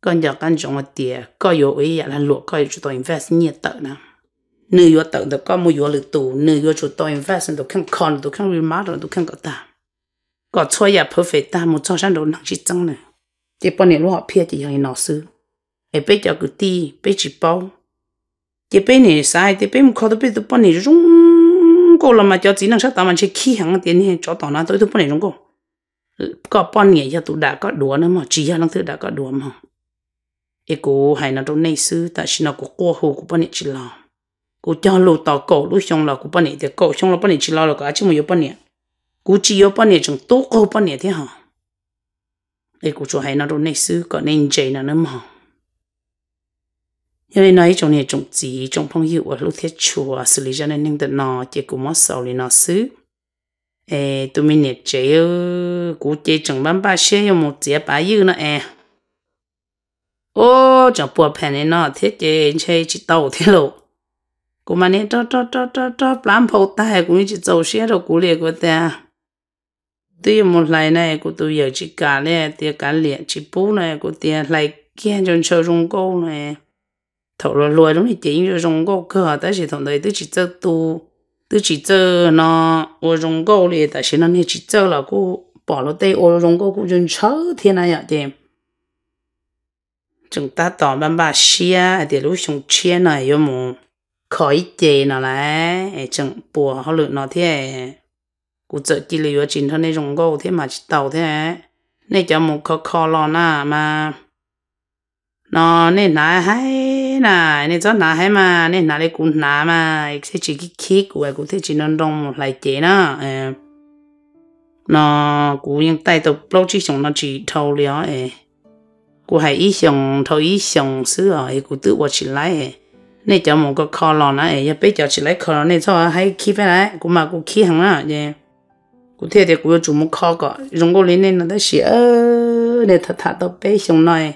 còn giờ cái chúng mà tiền có yêu ấy là lụa có yêu chỗ tôi invest nhiều tợ nào nếu yêu tợ thì có mua yêu lực tụ nếu yêu chỗ tôi invest thì không còn được, không remark thì không có Cái có chơi ya perfect ta một cho sang đồ năng chỉ trăng này chỉ bọn này lụa phía chỉ hàng nó xưa e pe cho ku ti pe chi po che pe ni sai te pe mu kho to pe tu po ni rung ko la ma cho chỉ năng sắc ta man che khí hàng tiền này cho tao na to tu po ni rung ko có pon nhẹ cho tụ đã có đùa nữa mà chỉ cho nó thứ đã có đùa mà e cô hay nó trong nay sư tại sao nó có cô hồ của pon nhẹ chỉ lo cô cho lù tàu cổ lù xong là cô pon nhẹ thì cổ xong là pon nhẹ chỉ lo là cả chứ mà yêu pon nhẹ cô chỉ yêu pon nhẹ chẳng tốt cô pon nhẹ thế hả e cô cho hay nó trong nay sư có nên chơi nó nữa mà 因为那一种呢，种子种朋友啊，路铁球啊，是里家呢弄的那，结果没少里那事。诶，对面呢，只有估计整班把些有么子把有呢诶。ô chẳng buồn phèn nên nó thế chế chế chỉ tàu thế lộ cũng mà nên cho cho cho cho cho làm phẫu tay cũng chỉ dầu xe rồi cũng liền của ta tuy một lại này của tôi giờ chỉ cả này thì cả liền chỉ bố này của tiền lại kia cho chơi rung câu này thầu lo lùi lúc này chỉ rong gỗ cơ ta chỉ thầu đấy tôi chỉ chơi tu tôi chỉ chơi nó ô rong gỗ này ta chỉ nó này chỉ chơi là cô bỏ nó tay ô rong gỗ cũng dùng chớ thiên này vậy thì chúng ta tỏ bạn bà à, để lúc chúng chia này yêu mù khỏi chế nó lại à, chẳng bùa họ lựa nó thế à. cụ chợ chỉ liệu chính thân này rong gỗ thế mà chỉ tàu thế à. này cho một khó khó lo na mà nó nên nà hay nà nên cho nà hay mà nên nà lấy cũng nà mà sẽ chỉ cái khí của cũng thế chỉ nên đông lại chế nó nó cũng những tay tụ blog chỉ xong nó chỉ thâu lió ấy cũng hay ý xong thâu ý xong xứ ấy cũng tự vào chỉ lại ấy nên cho một cái khó lò nó ấy bây giờ chỉ lấy khó, nên cho hay khí phải lại cũng mà cũng khí hằng á nhé cũng thế thì cũng chủ một khó, cả dùng cái này nó đã xỉa nên thật thật tao bé xong này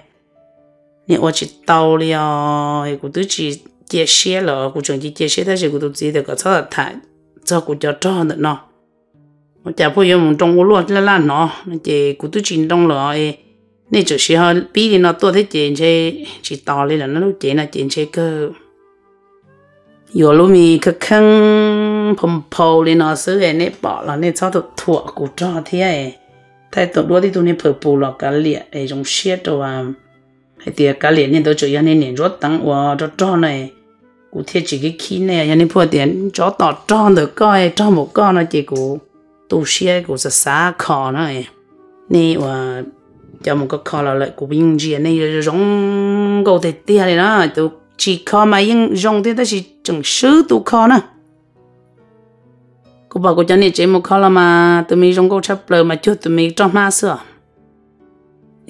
你我去到了，一个都去接线了，我从去接线，但是我都记得个操谈，这个叫找的呢。我家婆有们中午落来了呢，那这我都进东了诶。那就是哈，比你那多的电车去到了，那路电那电车个，有路咪去坑碰泡的那时候，那把了那操都脱古照天诶，太多落的都那泡泡了个脸，那种血的啊。hay thì cả liền nên tôi chủ yếu nên rốt tăng và rốt cho này cụ thể chỉ cái khi này anh nên phù tiền cho tọt cho được coi cho một con nó chỉ cụ tu sĩ cụ sẽ xả khó này nên và cho một cái khó là lại cụ bình gì này rong câu thể tia này đó tôi chỉ khó mà yên rong thì đó là chẳng sứ tu khó nữa cô bảo cô cho nên chỉ một khó là mà tụi mình rong câu chấp lời mà chưa tụi mình cho ma sửa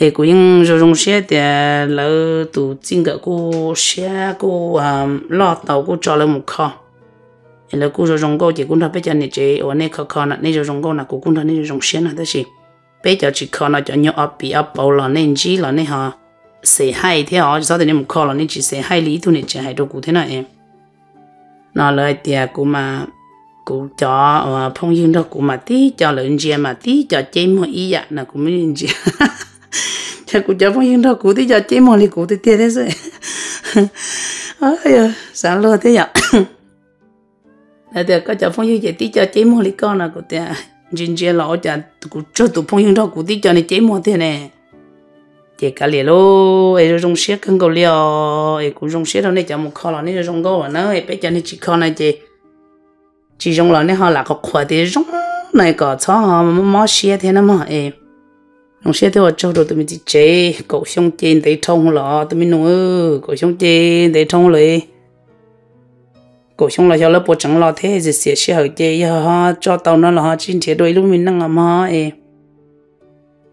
e ku yung jo jong xie de le tu jing ge ku xie ku um à, lo tao ku cho le mu kho e le ku jo jong go ji kun ta pe jan ni je o ne kho kho na ne jo jong go na ku kun ta ne jo jong xie na de xi pe cho chi kho na cho nyo up bi up bo lo ne ji lo ne ha se hai the o zo de ne mu kho lo ne chi se hai li tu ne che hai do ku thế na em nó lời tia của mà cụ cho ờ, phong dương đó của mà tí cho lợn dê mà tí cho chém một ý dạ là cũng mới dê cha cụ cha phong yên đâu cụ thì giờ chế mò li cụ thì tiền thế rồi ôi giờ sáng lo thế giờ là được có cha phong yên giờ tí cho chế mò li con là cụ tiền chính chế lão cha cụ cho tụ phong yên đâu cụ thì cho này chế mò thế này chế cả liền lô ấy dùng xiết cần cầu liều ấy cũng dùng xiết đâu này cho một kho là này dùng gấu nữa ấy bây giờ này chỉ kho này chế chỉ dùng là này họ là có khoa thì rong này có cho họ mò xiết thế nào mà ấy ông xe theo châu đồ tụi mình chỉ chế cậu xong trên thấy trông lọ tụi mình nói ừ, cậu xong trên thấy trông lấy cậu xong là cho lớp bộ trắng lọ thế thì sẽ sẽ hỏi chế ha cho tàu nó là ha trên thế đôi lúc mình đang làm ha ấy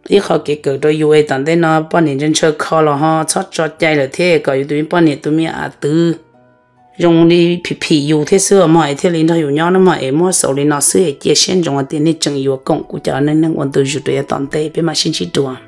ít học cái cậu đôi yêu ấy tận thế nó bao nhiêu chân chơi khó là ha cho cho chơi là thế cậu tụi mình bao nhiêu tụi mình à tư jong ni pp you te se mo ai te ling de yun yao na mo e mo ni chi